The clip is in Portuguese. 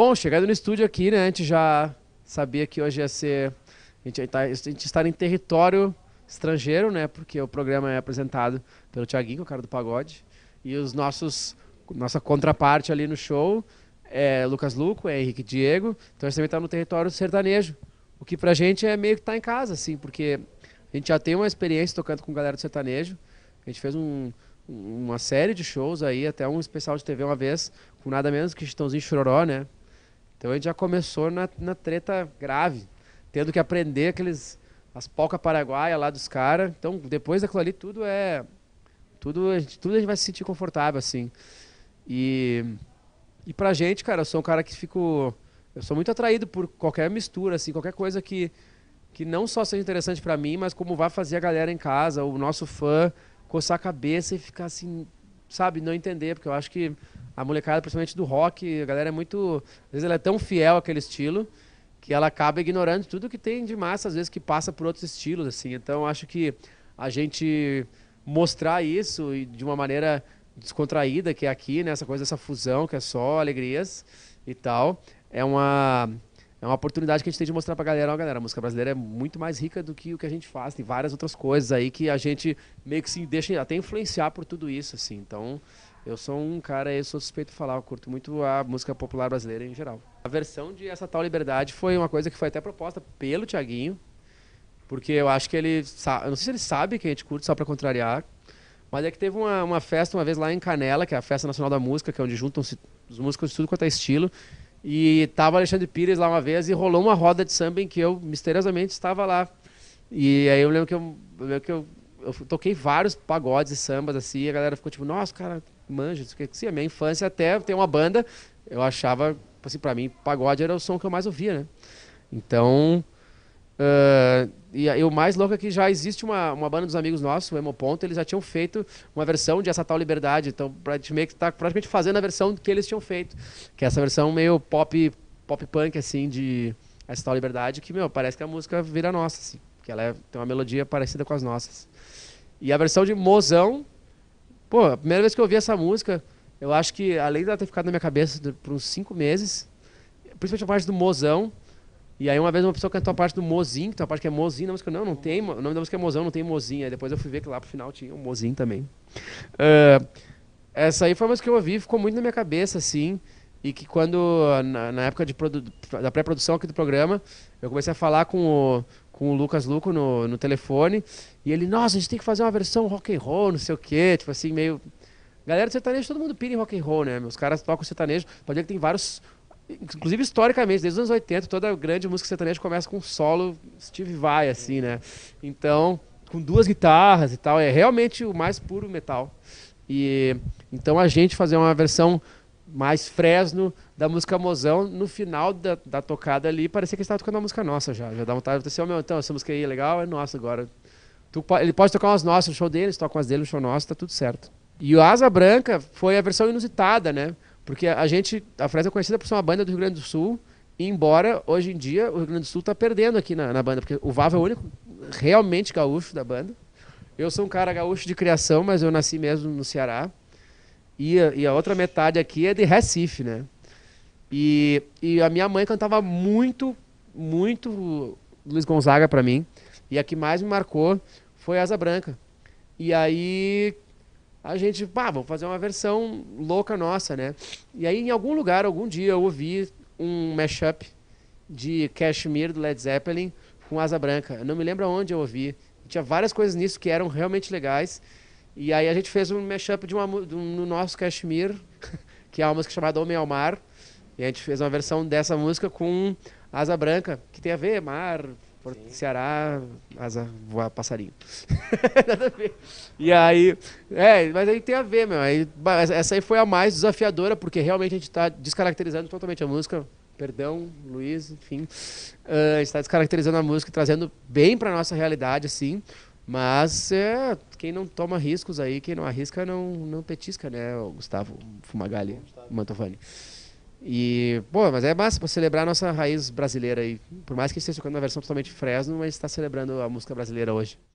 Bom, chegando no estúdio aqui, né? A gente já sabia que hoje ia ser. A gente, tá, a gente está em território estrangeiro, né? Porque o programa é apresentado pelo Tiaguinho, o cara do pagode. E os nossos. Nossa contraparte ali no show é Lucas Luco, é Henrique Diego. Então a gente também está no território sertanejo. O que pra gente é meio que tá em casa, assim, porque a gente já tem uma experiência tocando com galera do sertanejo. A gente fez um, uma série de shows aí, até um especial de TV uma vez, com nada menos que Chitãozinho Chororó, né? Então a gente já começou na, na treta grave, tendo que aprender aqueles as polca paraguaia lá dos caras. Então depois daquilo ali tudo é tudo a gente, tudo a gente vai se sentir confortável assim. E e pra gente, cara, eu sou um cara que fico eu sou muito atraído por qualquer mistura assim, qualquer coisa que que não só seja interessante para mim, mas como vai fazer a galera em casa, o nosso fã coçar a cabeça e ficar assim, sabe, não entender, porque eu acho que a molecada, principalmente do rock, a galera é muito. Às vezes ela é tão fiel àquele estilo que ela acaba ignorando tudo que tem de massa, às vezes que passa por outros estilos, assim. Então acho que a gente mostrar isso de uma maneira descontraída, que é aqui, né? Essa coisa dessa fusão, que é só alegrias e tal, é uma. É uma oportunidade que a gente tem de mostrar pra galera, ó, galera, a música brasileira é muito mais rica do que o que a gente faz. Tem várias outras coisas aí que a gente meio que se deixa até influenciar por tudo isso, assim. Então, eu sou um cara, eu sou suspeito de falar, eu curto muito a música popular brasileira em geral. A versão de essa tal liberdade foi uma coisa que foi até proposta pelo Tiaguinho, porque eu acho que ele, eu não sei se ele sabe que a gente curte só para contrariar, mas é que teve uma, uma, festa uma vez lá em Canela, que é a Festa Nacional da Música, que é onde juntam-se os músicos de tudo quanto é estilo, e tava Alexandre Pires lá uma vez e rolou uma roda de samba em que eu misteriosamente estava lá. E aí eu lembro que eu, eu lembro que eu eu toquei vários pagodes e sambas assim, a galera ficou tipo, nossa, cara, manja, isso que assim, a minha infância até tem uma banda, eu achava, assim, para mim, pagode era o som que eu mais ouvia, né? Então, uh, e, e, o mais louco é que já existe uma, uma banda dos amigos nossos, o Emo Ponto, eles já tinham feito uma versão de Essa Tal Liberdade, então pra gente meio que tá praticamente fazendo a versão que eles tinham feito, que é essa versão meio pop, pop punk, assim, de Essa Tal Liberdade, que, meu, parece que a música vira nossa, assim, que ela é, tem uma melodia parecida com as nossas. E a versão de Mozão, pô, a primeira vez que eu ouvi essa música, eu acho que além dela ter ficado na minha cabeça por uns cinco meses, principalmente a parte do Mozão, e aí uma vez uma pessoa cantou a parte do Mozinho, que tem uma parte que é Mozinho na música. Não, não tem. O nome da música é Mozão, não tem Mozinho. Aí depois eu fui ver que lá pro final tinha um Mozinho também. Uh, essa aí foi uma música que eu ouvi, ficou muito na minha cabeça, assim. E que quando, na, na época de da pré-produção aqui do programa, eu comecei a falar com o, com o Lucas Luco no, no telefone. E ele, nossa, a gente tem que fazer uma versão rock and roll, não sei o quê. Tipo assim, meio. Galera do sertanejo, todo mundo pira em rock and roll, né? Os caras tocam sertanejo. Pode ver que tem vários. Inclusive, historicamente, desde os anos 80, toda grande música sertaneja começa com um solo Steve Vai, assim, né? Então, com duas guitarras e tal. É realmente o mais puro metal. E então a gente fazer uma versão mais Fresno da música Mozão, no final da, da tocada ali, parecia que ele estava tocando uma música nossa já. Já dá vontade de dizer, oh, meu, então, essa música aí é legal, é nossa agora. Tu, ele pode tocar umas nossas no show dele toca umas dele no show nosso, tá tudo certo. E o Asa Branca foi a versão inusitada, né? Porque a gente, a Fresno é conhecida por ser uma banda do Rio Grande do Sul, e embora hoje em dia o Rio Grande do Sul tá perdendo aqui na, na banda, porque o Vava é o único realmente gaúcho da banda. Eu sou um cara gaúcho de criação, mas eu nasci mesmo no Ceará. E, e a outra metade aqui é de Recife, né? E, e a minha mãe cantava muito, muito Luiz Gonzaga para mim. E a que mais me marcou foi Asa Branca. E aí a gente, pá, vamos fazer uma versão louca nossa, né? E aí em algum lugar, algum dia, eu ouvi um mashup de Cashmere do Led Zeppelin com Asa Branca. Eu não me lembro onde eu ouvi. Tinha várias coisas nisso que eram realmente legais. E aí a gente fez um mashup de uma, de um, no nosso Kashmir, que é uma música chamada Homem ao Mar. E a gente fez uma versão dessa música com Asa Branca, que tem a ver, mar, Ceará, asa, voar passarinho. Nada a ver. E aí, é, mas aí tem a ver, meu. Aí, essa aí foi a mais desafiadora, porque realmente a gente está descaracterizando totalmente a música. Perdão, Luiz, enfim. Uh, a gente está descaracterizando a música, trazendo bem para nossa realidade, assim. Mas é, quem não toma riscos aí, quem não arrisca, não, não petisca, né, o Gustavo Fumagalli, Mantovani. E, pô, mas é massa para celebrar a nossa raiz brasileira aí. Por mais que esteja tocando uma versão totalmente fresno, mas está celebrando a música brasileira hoje.